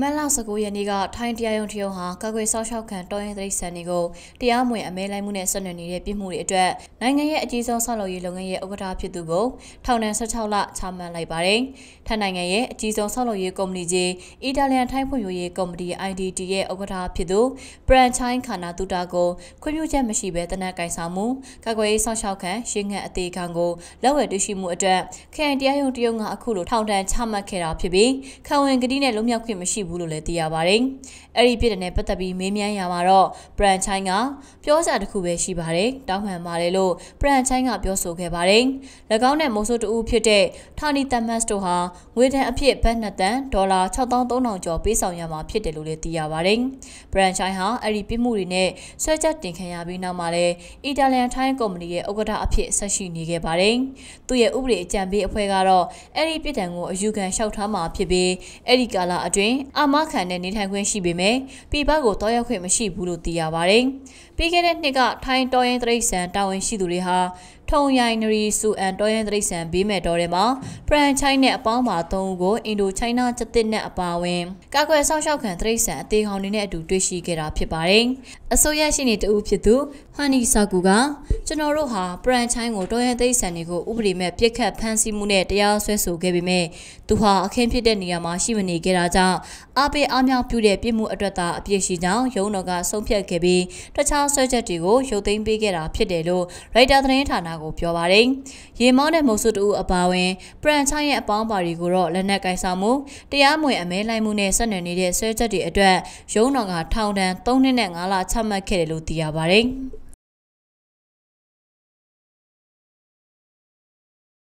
မတ်လ19ရက်နေ့ကထိုင်းတရားရုံးတရုံးဟာကာကွယ်စောင့်ရှောက်ခံတော်ရင်သတိစံတွေကိုတရားမဝင်အမဲလိုက်မှုနဲ့ဆက်နွယ်နေတဲ့ပြစ်မှုတွေအတွက်နိုင်ငံရဲ့အကြီးဆုံးဆောက်လုပ်ရေးလုပ်ငန်းရဲ့ဥက္ကဋ္ဌဖြစ်သူကိုထောင်ဒဏ်16လချမှတ်လိုက်ပါတယ်။ထိုင်းနိုင်ငံရဲ့အကြီးဆုံးဆောက်လုပ်ရေးကုမ္ပဏီကြီးအီတာလီယန်ထိုင်းဖွံ့ဖြိုးရေးကုမ္ပဏီ IDT ရဲ့ဥက္ကဋ္ဌဖြစ်သူပရန်ချိုင်းခါနာတူတာကိုခွင့်ပြုချက်မရှိဘဲတနက်ကင်ဆောင်မှုကာကွယ်ရေးစောင့်ရှောက်ခံရှင်းငံအသေးခံကိုလက်ဝယ်တွေ့ရှိမှုအတွက်ခရိုင်တရားရုံးတရုံးကအခုလိုထောင်ဒဏ်ချမှတ်ခဲ့တာဖြစ်ပြီးခံဝင်ကတိနဲ့လုံမြောက်ခွင့်မရှိဘူးလို့လည်းသိရပါတယ်။အဲ့ဒီပြစ်ဒဏ်နဲ့ပတ်သက်ပြီးမေးမြန်းရမှာတော့ဘရန်ချိုင်းကပြောစရာတစ်ခုပဲရှိပါတယ်။တောင်းပန်ပါတယ်လို့ဘရန်ချိုင်းကပြောဆိုခဲ့ပါတယ်။၎င်းနဲ့မိုးဆိုးတူဖြစ်တဲ့ဌာနီတမ်မတ်တို့ဟာငွေဒဏ်အဖြစ်ဘတ်နှစ်တန်ဒေါ်လာ6300ကျော်ပေးဆောင်ရမှာဖြစ်တယ်လို့လည်းသိရပါတယ်။ဘရန်ချိုင်းဟာအဲ့ဒီပြစ်မှုတွေနဲ့ဆွဲချက်တင်ခံရပြီးနောက်မှာလည်းအီတလန်ထိုင်းကုမ္ပဏီရဲ့ဥက္ကဋ္ဌအဖြစ်ဆက်ရှိနေခဲ့ပါတယ်။သူ့ရဲ့ဥပဒေအကြံပေးအဖွဲ့ကတော့အဲ့ဒီပြစ်ဒဏ်ကိုအယူခံလျှောက်ထားမှာဖြစ်ပြီးအဲ့ဒီကာလအတွင်းအာမခံတဲ့နေထိုင်ခွင့်ရှိပေမယ့်ပြည်ပကိုတောရောက်ခွင့်မရှိဘူးလို့သိရပါဗျ။ပြီးခဲ့တဲ့နှစ်ကထိုင်းတော်ရင်တရိတ်ဆန်တာဝန်ရှိသူတွေဟာထုံရိုင်နရီဆူအန်တော်ရင်တရိษံဘေးမဲ့တော်ထဲမှာဖရန်ချိုင်းနဲ့အပေါင်းပါ၃ဦးကိုအင်ဒိုချိုင်းနာကျသစ်နဲ့အပါအဝင်ကာကွယ်ဆောက်ရှောက်ခံတရိษံအသေးကောင်တွေနဲ့အတူတွေ့ရှိခဲ့တာဖြစ်ပါတယ်။အစိုးရရှိနေတူဖြစ်သူဟန်နီဆာကူကကျွန်တော်တို့ဟာဖရန်ချိုင်းကိုတော်ရင်တရိษံတွေကိုဥပဒေမဲ့ပြစ်ခတ်ဖမ်းဆီးမှုနဲ့တရားစွဲဆိုခဲ့ပေမဲ့သူဟာအခင်းဖြစ်တဲ့နေရာမှာရှိမနေခဲ့တာကြောင့်အားပေးအားမြောက်ပြုတဲ့ပြစ်မှုအတွက်သာအပြစ်ရှိကြောင်းရုံးတော်ကဆုံးဖြတ်ခဲ့ပြီးတခြားဆွဲချက်တွေကိုရုပ်သိမ်းပေးခဲ့တာဖြစ်တယ်လို့ရိုက်တာသတင်းဌာနကကိုပြောပါတယ်။ရေမောင်းတဲ့မုံစုတူအပါဝင်ပရန်ချိုင်းရဲ့အပေါင်းပါတွေကိုတော့လက်နက်ကိုင်ဆောင်မှုတရားမဝင်အမဲလိုက်မှုနဲ့ဆက်နွယ်နေတဲ့ဆွဲချက်တွေအတွက်ရုံးတော်ကထောင်ဒဏ်၃နှစ်နဲ့၅လချမှတ်ခဲ့တယ်လို့သိရပါတယ်။